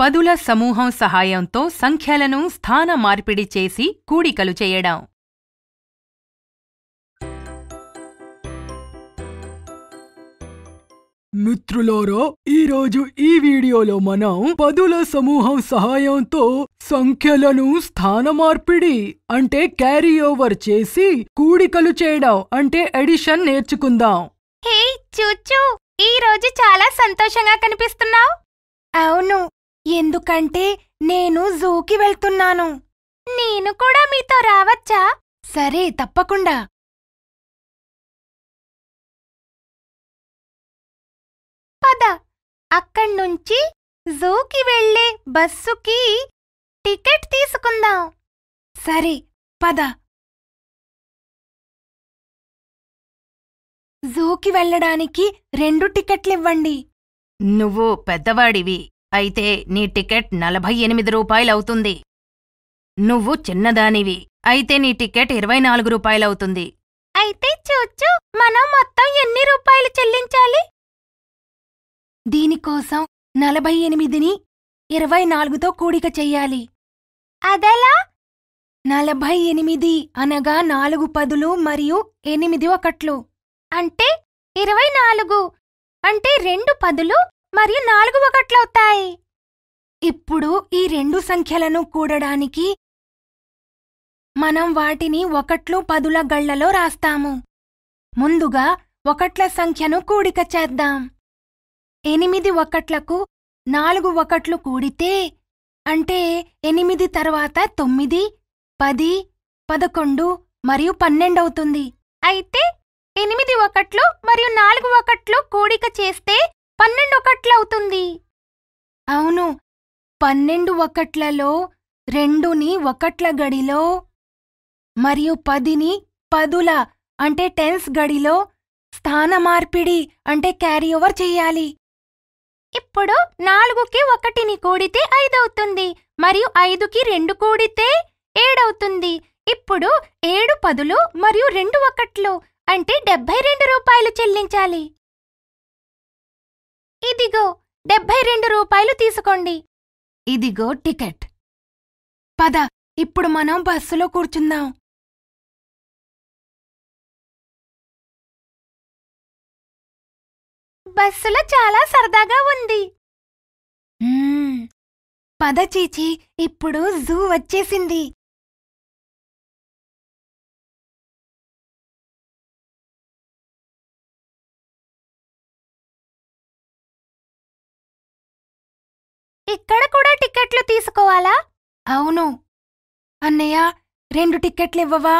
పదుల సమూహం సహాయంతో సంఖ్యలను స్థాన మార్పిడి చేసి కూడికలు చేయడం మిత్రులారా ఈరోజు ఈ వీడియోలో మనం పదుల సమూహం సహాయంతో సంఖ్యలను స్థానమార్పిడి అంటే క్యారీ ఓవర్ చేసి కూడికలు చేయడం అంటే ఎడిషన్ నేర్చుకుందాం హే చూచూ ఈ రోజు చాలా సంతోషంగా కనిపిస్తున్నావు అవును ఎందుకంటే నేను జూకి వెళ్తున్నాను నేను కూడా మీతో రావచ్చా సరే తప్పకుండా పద అక్కడ్నుంచి జూకి వెళ్ళే బస్సుకి టికెట్ తీసుకుందాం సరే పద జూకి వెళ్లడానికి రెండు టికెట్లివ్వండి నువ్వు పెద్దవాడివి అయితే నీ టికెట్ నలభై ఎనిమిది రూపాయలవుతుంది నువ్వు చిన్నదానివి అయితే నీ టికెట్ ఇరవై నాలుగు రూపాయలవుతుంది అయితే చూచు మనం మొత్తం ఎన్ని రూపాయలు చెల్లించాలి దీనికోసం నలభై ఎనిమిదిని ఇరవై నాలుగుతో కూడిక చెయ్యాలి అదెలా నలభై ఎనిమిది అనగా నాలుగు పదులు మరియు ఎనిమిది ఒకట్లు అంటే ఇరవై నాలుగు అంటే రెండు పదులు మరియు నాలుగు ఒకట్లవుతాయి ఇప్పుడు ఈ రెండు సంఖ్యలను కూడడానికి మనం వాటిని ఒకట్లు పదుల గళ్లలో రాస్తాము ముందుగా ఒకట్ల సంఖ్యను కూడిక చేద్దాం ఎనిమిది ఒకట్లకు నాలుగు ఒకట్లు కూడితే అంటే ఎనిమిది తర్వాత తొమ్మిది పది పదకొండు మరియు పన్నెండవుతుంది అయితే ఎనిమిది ఒకట్లు మరియు నాలుగు ఒకట్లు కూడిక చేస్తే పన్నెండు ఒకట్లవుతుంది అవును పన్నెండు ఒకట్లలో రెండుని ఒకట్ల గడిలో మరియు పదిని పదుల అంటే టెన్స్ గడిలో స్థాన మార్పిడి అంటే క్యారీ ఓవర్ చేయాలి ఇప్పుడు నాలుగుకి ఒకటిని కూడితే ఐదవుతుంది మరియు ఐదుకి రెండు కూడితే ఏడవుతుంది ఇప్పుడు ఏడు పదులు మరియు రెండు ఒకట్లు అంటే డెబ్బై రెండు రూపాయలు చెల్లించాలి ఇదిగో డెబ్బై రెండు రూపాయలు తీసుకోండి ఇదిగో టికెట్ పద ఇప్పుడు మనం బస్సులో కూర్చుందాం బస్సులో చాలా సరదాగా ఉంది పద చీచి ఇప్పుడు జూ వచ్చేసింది ఇక్కడ కూడా టిక్కెట్లు తీసుకోవాలా అవును అన్నయ్య రెండు టిక్కెట్లు ఇవ్వవా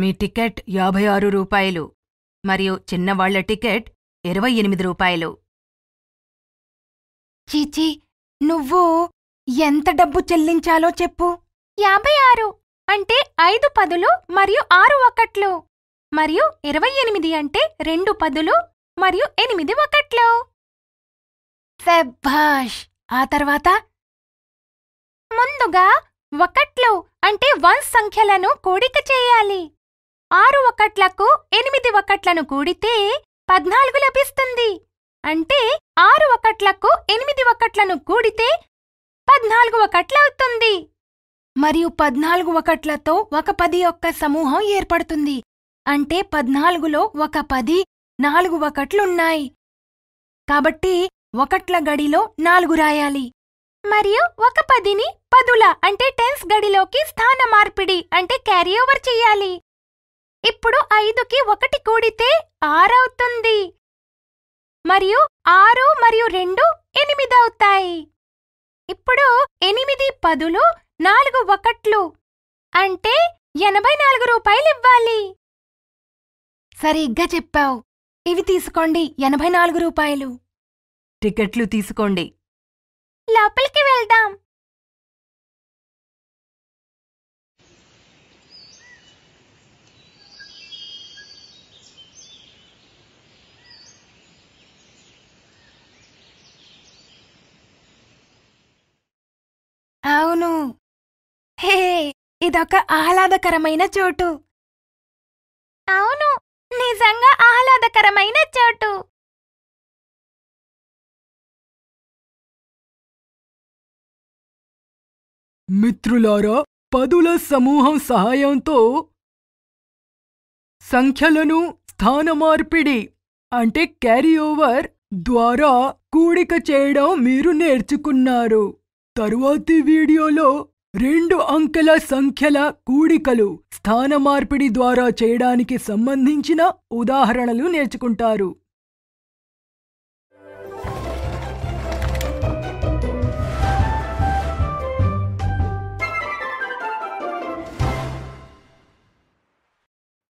మీ టికెట్ యాభై ఆరు రూపాయలు మరియు చిన్నవాళ్ల టికెట్ ఇరవై ఎనిమిది రూపాయలు చీచి నువ్వు ఎంత డబ్బు చెల్లించాలో చెప్పు యాభై ఆరు అంటే ఐదు పదులు మరియు ఆరు ఒకట్లు మరియు ఇరవై ఎనిమిది అంటే రెండు పదులు మరియు ఎనిమిది ఒకట్లు శభాష్ ఆ తర్వాత ముందుగా ఒకట్లు అంటే వన్స్ సంఖ్యలను కూడిక చేయాలి ఆరు ఒకట్లకు ఎనిమిది ఒకట్లను కూడితే పద్నాలుగు లభిస్తుంది అంటే ఆరు ఒకట్లకు ఎనిమిది ఒకట్లను కూడితే పద్నాలుగు ఒకట్లవుతుంది మరియు పద్నాలుగు ఒకట్లతో ఒక పది యొక్క సమూహం ఏర్పడుతుంది అంటే పద్నాలుగులో ఒక పది నాలుగు ఒకట్లున్నాయి కాబట్టి ఒకట్ల గడిలో నాలుగు రాయాలి మరియు ఒక పదిని పదుల అంటే టెన్స్ గడిలోకి స్థాన మార్పిడి అంటే క్యారీ ఓవర్ చెయ్యాలి ఇప్పుడు ఐదుకి ఒకటి కూడితే ఆరవుతుంది మరియు ఆరు మరియు రెండు ఎనిమిది అవుతాయి ఇప్పుడు ఎనిమిది పదులు నాలుగు ఒకట్లు అంటే ఎనభై నాలుగు రూపాయలు ఇవ్వాలి సరిగ్గా చెప్పావు ఇవి తీసుకోండి ఎనభై నాలుగు రూపాయలు టికెట్లు తీసుకోండి లోపలికి వెళ్దాం అవును హే ఇదొక ఆహ్లాదకరమైన చోటు అవును నిజంగా మిత్రులారా పదుల సమూహం సహాయంతో సంఖ్యలను స్థానమార్పిడి అంటే క్యారీ ఓవర్ ద్వారా కూడిక చేయడం మీరు నేర్చుకున్నారు తరువాతి వీడియోలో రెండు అంకెల సంఖ్యల కూడికలు స్థానమార్పిడి ద్వారా చేయడానికి సంబంధించిన ఉదాహరణలు నేర్చుకుంటారు